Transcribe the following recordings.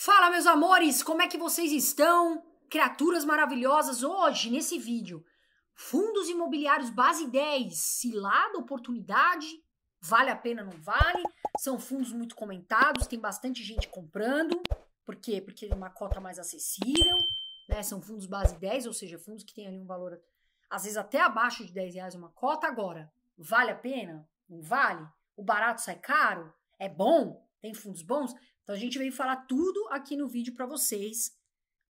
Fala, meus amores, como é que vocês estão? Criaturas maravilhosas, hoje nesse vídeo, fundos imobiliários base 10, cilada oportunidade, vale a pena, não vale? São fundos muito comentados, tem bastante gente comprando, por quê? Porque é uma cota mais acessível, né? São fundos base 10, ou seja, fundos que têm ali um valor, às vezes até abaixo de 10 reais uma cota. Agora, vale a pena? Não vale? O barato sai caro? É bom? Tem fundos bons? Então a gente veio falar tudo aqui no vídeo para vocês,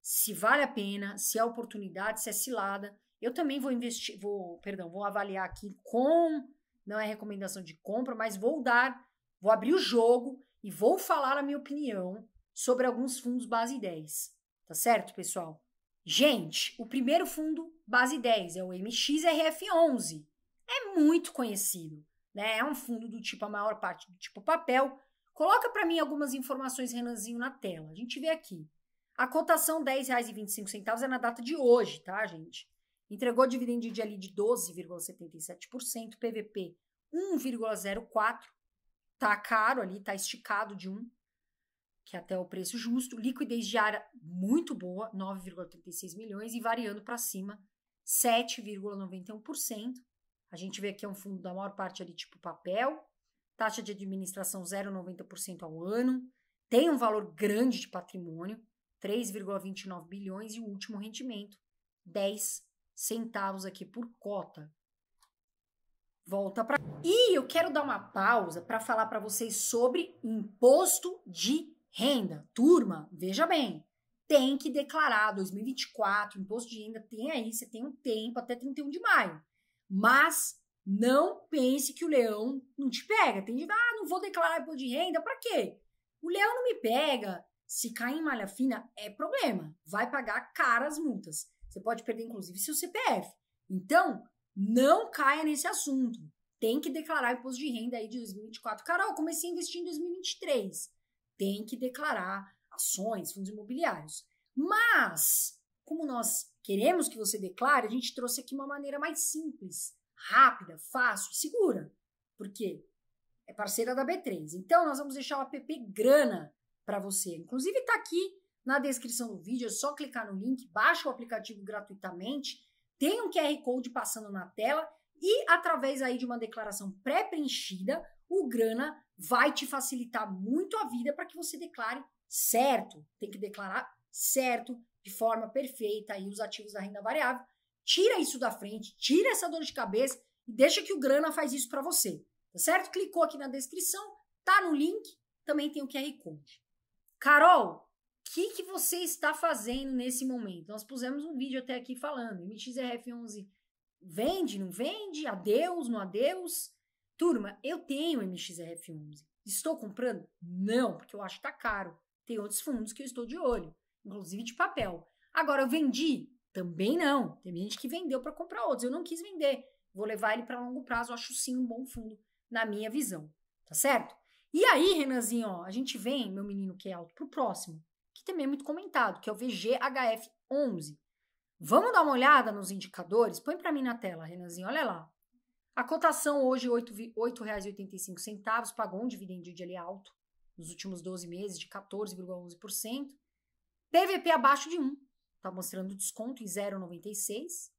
se vale a pena, se é oportunidade, se é cilada. Eu também vou investir, vou, perdão, vou avaliar aqui com, não é recomendação de compra, mas vou dar, vou abrir o jogo e vou falar a minha opinião sobre alguns fundos base 10. Tá certo, pessoal? Gente, o primeiro fundo base 10 é o MXRF11. É muito conhecido, né? É um fundo do tipo a maior parte do tipo papel, Coloca para mim algumas informações, Renanzinho, na tela. A gente vê aqui. A cotação R$10,25 é na data de hoje, tá, gente? Entregou dividendo de ali de 12,77%, PVP 1,04%, tá caro ali, tá esticado de 1, que é até o preço justo. Liquidez diária muito boa, 9,36 milhões e variando para cima, 7,91%. A gente vê que é um fundo da maior parte ali tipo papel, taxa de administração 0,90% ao ano, tem um valor grande de patrimônio, 3,29 bilhões e o último rendimento, 10 centavos aqui por cota. Volta para. E eu quero dar uma pausa para falar para vocês sobre imposto de renda. Turma, veja bem, tem que declarar 2024, imposto de renda tem aí, você tem um tempo até 31 de maio. Mas não pense que o leão não te pega. Tem gente, ah, não vou declarar imposto de renda, para quê? O leão não me pega. Se cair em malha fina, é problema. Vai pagar caras multas. Você pode perder, inclusive, seu CPF. Então, não caia nesse assunto. Tem que declarar imposto de renda aí de 2024. Carol, comecei a investir em 2023. Tem que declarar ações, fundos imobiliários. Mas, como nós queremos que você declare, a gente trouxe aqui uma maneira mais simples rápida, fácil, segura. porque É parceira da B3. Então, nós vamos deixar o app grana para você. Inclusive, está aqui na descrição do vídeo. É só clicar no link, baixa o aplicativo gratuitamente. Tem um QR Code passando na tela e, através aí de uma declaração pré-preenchida, o Grana vai te facilitar muito a vida para que você declare certo. Tem que declarar certo, de forma perfeita, aí os ativos da renda variável Tira isso da frente, tira essa dor de cabeça e deixa que o Grana faz isso para você, tá certo? Clicou aqui na descrição, tá no link, também tem o QR Code. Carol, o que, que você está fazendo nesse momento? Nós pusemos um vídeo até aqui falando, MXRF11 vende, não vende, adeus, não adeus. Turma, eu tenho MXRF11. Estou comprando? Não, porque eu acho que tá caro. Tem outros fundos que eu estou de olho, inclusive de papel. Agora eu vendi? Também não. Tem gente que vendeu para comprar outros. Eu não quis vender. Vou levar ele para longo prazo. Eu acho sim um bom fundo, na minha visão. Tá certo? E aí, Renanzinho, ó, a gente vem, meu menino que é alto, pro próximo, que também é muito comentado, que é o VGHF11. Vamos dar uma olhada nos indicadores? Põe para mim na tela, Renanzinho, olha lá. A cotação hoje, R$ 8,85, pagou um dividendo de alto nos últimos 12 meses de 14,11%. PVP abaixo de 1. Tá mostrando desconto em 0,96.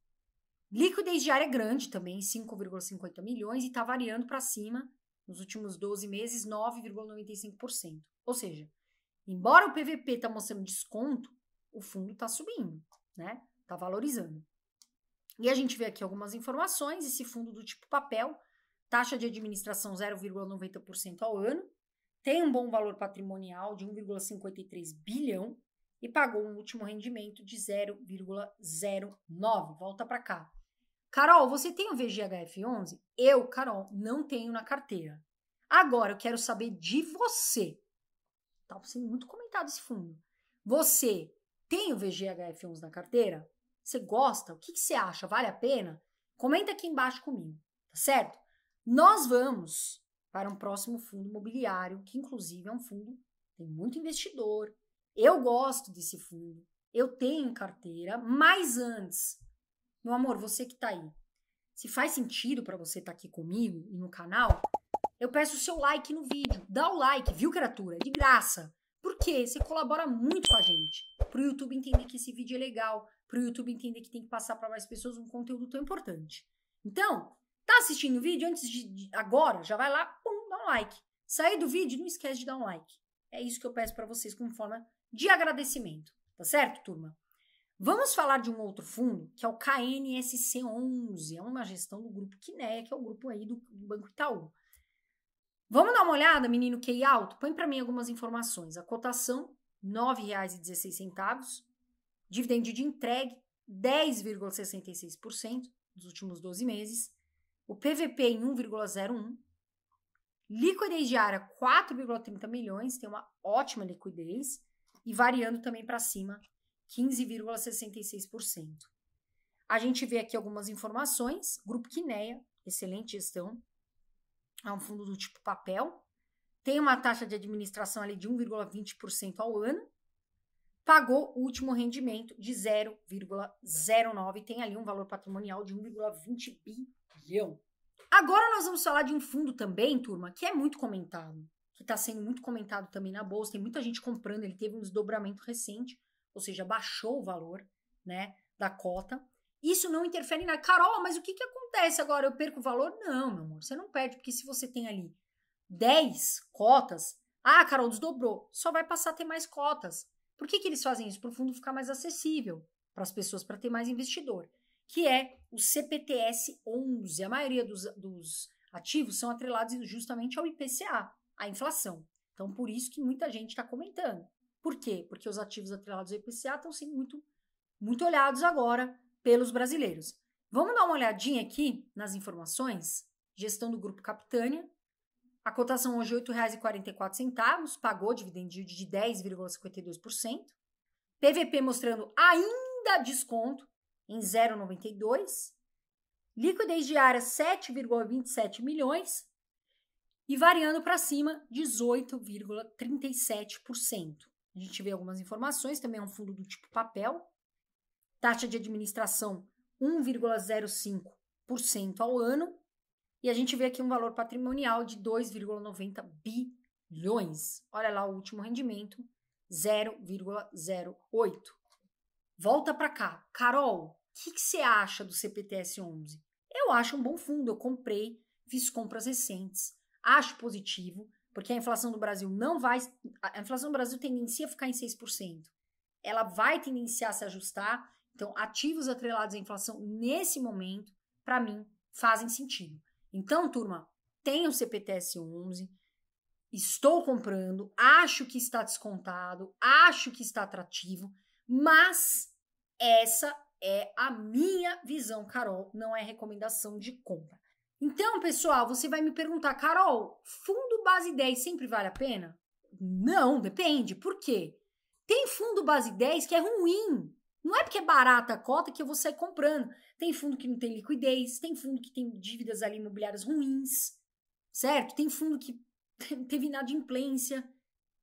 Liquidez diária é grande também, 5,50 milhões, e está variando para cima nos últimos 12 meses, 9,95%. Ou seja, embora o PVP está mostrando desconto, o fundo está subindo, né? Está valorizando. E a gente vê aqui algumas informações: esse fundo do tipo papel, taxa de administração 0,90% ao ano, tem um bom valor patrimonial de 1,53 bilhão, e pagou um último rendimento de 0,09. Volta para cá. Carol, você tem o VGHF11? Eu, Carol, não tenho na carteira. Agora eu quero saber de você. Tá sendo muito comentado esse fundo. Você tem o VGHF11 na carteira? Você gosta? O que, que você acha? Vale a pena? Comenta aqui embaixo comigo, tá certo? Nós vamos para um próximo fundo imobiliário, que inclusive é um fundo tem muito investidor, eu gosto desse fundo, eu tenho carteira, mas antes, meu amor, você que está aí, se faz sentido para você estar tá aqui comigo e no canal, eu peço o seu like no vídeo. Dá o like, viu, criatura? de graça. Porque você colabora muito com a gente. Pro YouTube entender que esse vídeo é legal. Pro YouTube entender que tem que passar para mais pessoas um conteúdo tão importante. Então, tá assistindo o vídeo? Antes de, de agora, já vai lá, pum, dá um like. Sair do vídeo, não esquece de dar um like. É isso que eu peço para vocês como forma de agradecimento, tá certo, turma? Vamos falar de um outro fundo, que é o KNSC11, é uma gestão do grupo Quiné, que é o grupo aí do, Banco Itaú. Vamos dar uma olhada, menino QI alto? Põe para mim algumas informações. A cotação, R$ 9,16. Dividendo de entregue, 10,66% dos últimos 12 meses. O PVP em 1,01. Liquidez diária, 4,30 milhões. Tem uma ótima liquidez e variando também para cima, 15,66%. A gente vê aqui algumas informações. Grupo Quineia, excelente gestão. É um fundo do tipo papel. Tem uma taxa de administração ali de 1,20% ao ano. Pagou o último rendimento de 0,09. Tem ali um valor patrimonial de 1,20 bilhão. Agora nós vamos falar de um fundo também, turma, que é muito comentado que está sendo muito comentado também na bolsa, tem muita gente comprando, ele teve um desdobramento recente, ou seja, baixou o valor, né, da cota. Isso não interfere na Carol, mas o que que acontece agora? Eu perco o valor? Não, meu amor, você não perde, porque se você tem ali 10 cotas, ah, Carol desdobrou, só vai passar a ter mais cotas. Por que que eles fazem isso? Para o fundo ficar mais acessível para as pessoas, para ter mais investidor, que é o CPTS 11. A maioria dos, dos ativos são atrelados justamente ao IPCA, a inflação. Então, por isso que muita gente está comentando. Por quê? Porque os ativos atrelados ao IPCA estão sendo muito, muito olhados agora pelos brasileiros. Vamos dar uma olhadinha aqui nas informações? Gestão do Grupo Capitânia. A cotação hoje R$ 8,44, pagou dividendo de 10,52%. PVP mostrando ainda desconto em 0,92. Liquidez diária 7,27 milhões e variando para cima 18,37%. A gente vê algumas informações, também é um fundo do tipo papel, taxa de administração 1,05% ao ano, e a gente vê aqui um valor patrimonial de 2,90 bilhões. Olha lá o último rendimento, 0,08. Volta para cá. Carol, o que, você acha do CPTS 11? Eu acho um bom fundo, eu comprei, fiz compras recentes. Acho positivo, porque a inflação do Brasil não vai. A inflação do Brasil tendencia a ficar em 6%. Ela vai tendenciar a se ajustar. Então, ativos atrelados à inflação nesse momento, para mim, fazem sentido. Então, turma, tem o CPTS 11, estou comprando, acho que está descontado, acho que está atrativo, mas essa é a minha visão, Carol, não é recomendação de compra. Então, pessoal, você vai me perguntar, Carol, fundo base 10 sempre vale a pena? Não, depende. Por quê? Tem fundo base 10 que é ruim. Não é porque é barata a cota que eu vou sair comprando. Tem fundo que não tem liquidez, tem fundo que tem dívidas ali imobiliárias ruins, certo? Tem fundo que teve inadimplência,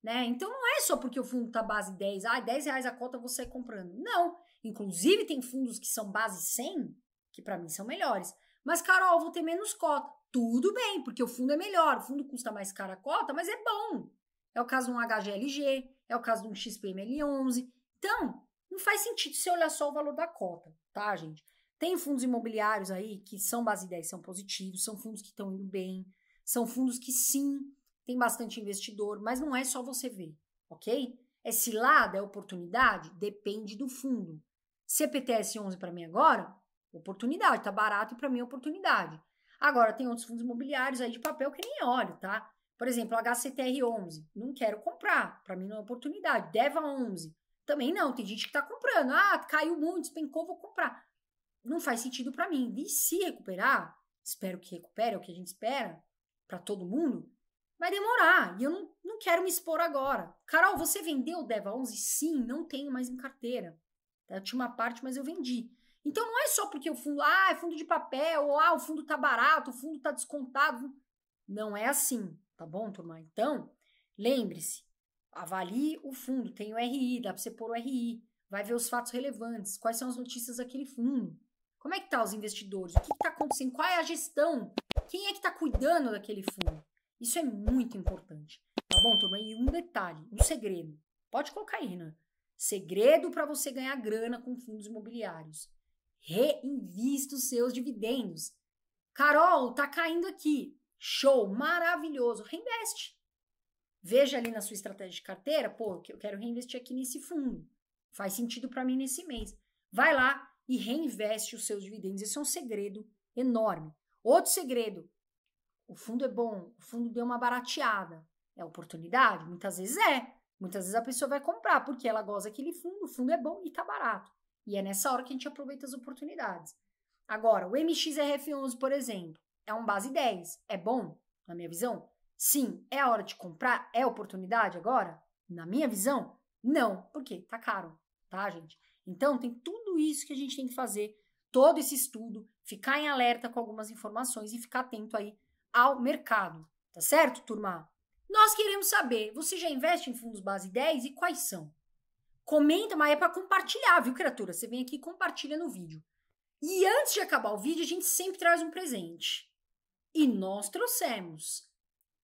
né? Então não é só porque o fundo tá base 10, ah, 10 reais a cota eu vou sair comprando. Não. Inclusive tem fundos que são base 100, que para mim são melhores. Mas, Carol, vou ter menos cota. Tudo bem, porque o fundo é melhor, o fundo custa mais caro a cota, mas é bom. É o caso de um HGLG, é o caso de um XPML11. Então, não faz sentido se olhar só o valor da cota, tá, gente? Tem fundos imobiliários aí que são base 10, são positivos, são fundos que estão indo bem, são fundos que sim, tem bastante investidor, mas não é só você ver, ok? É cilada, é oportunidade? Depende do fundo. CPTS 11 para mim agora Oportunidade, tá barato e para mim é oportunidade. Agora, tem outros fundos imobiliários aí de papel que nem olho, tá? Por exemplo, HCTR11, não quero comprar, para mim não é oportunidade. DEVA11, também não, tem gente que tá comprando. Ah, caiu muito, despencou, vou comprar. Não faz sentido para mim. E se recuperar, espero que recupere, é o que a gente espera, para todo mundo, vai demorar. E eu não, não quero me expor agora. Carol, você vendeu o DEVA 11? Sim, não tenho mais em carteira. Tá, eu tinha uma parte, mas eu vendi. Então não é só porque o fundo, ah, é fundo de papel, ou ah, o fundo tá barato, o fundo tá descontado. Não é assim, tá bom, turma? Então, lembre-se, avalie o fundo, tem o RI, dá para você pôr o RI, vai ver os fatos relevantes, quais são as notícias daquele fundo. Como é que tá os investidores? O que está acontecendo? Qual é a gestão? Quem é que está cuidando daquele fundo? Isso é muito importante. Tá bom, turma? E um detalhe, um segredo. Pode colocar aí, Né? Segredo para você ganhar grana com fundos imobiliários Reinvista os seus dividendos. Carol, tá caindo aqui. Show, maravilhoso. Reinveste. Veja ali na sua estratégia de carteira, pô, eu quero reinvestir aqui nesse fundo. Faz sentido para mim nesse mês. Vai lá e reinveste os seus dividendos. Esse é um segredo enorme. Outro segredo: o fundo é bom, o fundo deu uma barateada. É oportunidade? Muitas vezes é. Muitas vezes a pessoa vai comprar porque ela goza daquele fundo, o fundo é bom e tá barato. E é nessa hora que a gente aproveita as oportunidades. Agora, o MXRF11, por exemplo, é um base 10. É bom? Na minha visão? Sim. É a hora de comprar? É oportunidade agora? Na minha visão? Não. Por quê? Tá caro, tá, gente? Então, tem tudo isso que a gente tem que fazer, todo esse estudo, ficar em alerta com algumas informações e ficar atento aí ao mercado, tá certo, turma? Nós queremos saber, você já investe em fundos base 10 e quais são? Comenta, mas é para compartilhar, viu, criatura? Você vem aqui e compartilha no vídeo. E antes de acabar o vídeo, a gente sempre traz um presente. E nós trouxemos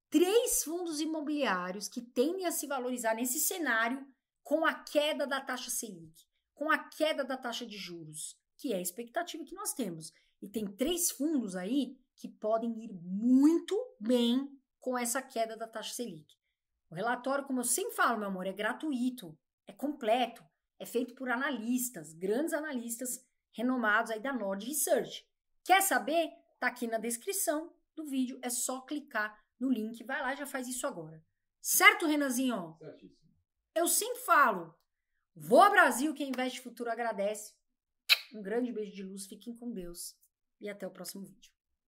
três fundos imobiliários que tendem a se valorizar nesse cenário com a queda da taxa Selic, com a queda da taxa de juros, que é a expectativa que nós temos. E tem três fundos aí que podem ir muito bem com essa queda da taxa Selic. O relatório, como eu sempre falo, meu amor, é gratuito é completo, é feito por analistas, grandes analistas renomados aí da Nord Research. Quer saber? Tá aqui na descrição do vídeo, é só clicar no link, vai lá e já faz isso agora. Certo, Renanzinho? Certíssimo. Eu sempre falo, vou ao Brasil, quem investe futuro agradece. Um grande beijo de luz, fiquem com Deus e até o próximo vídeo.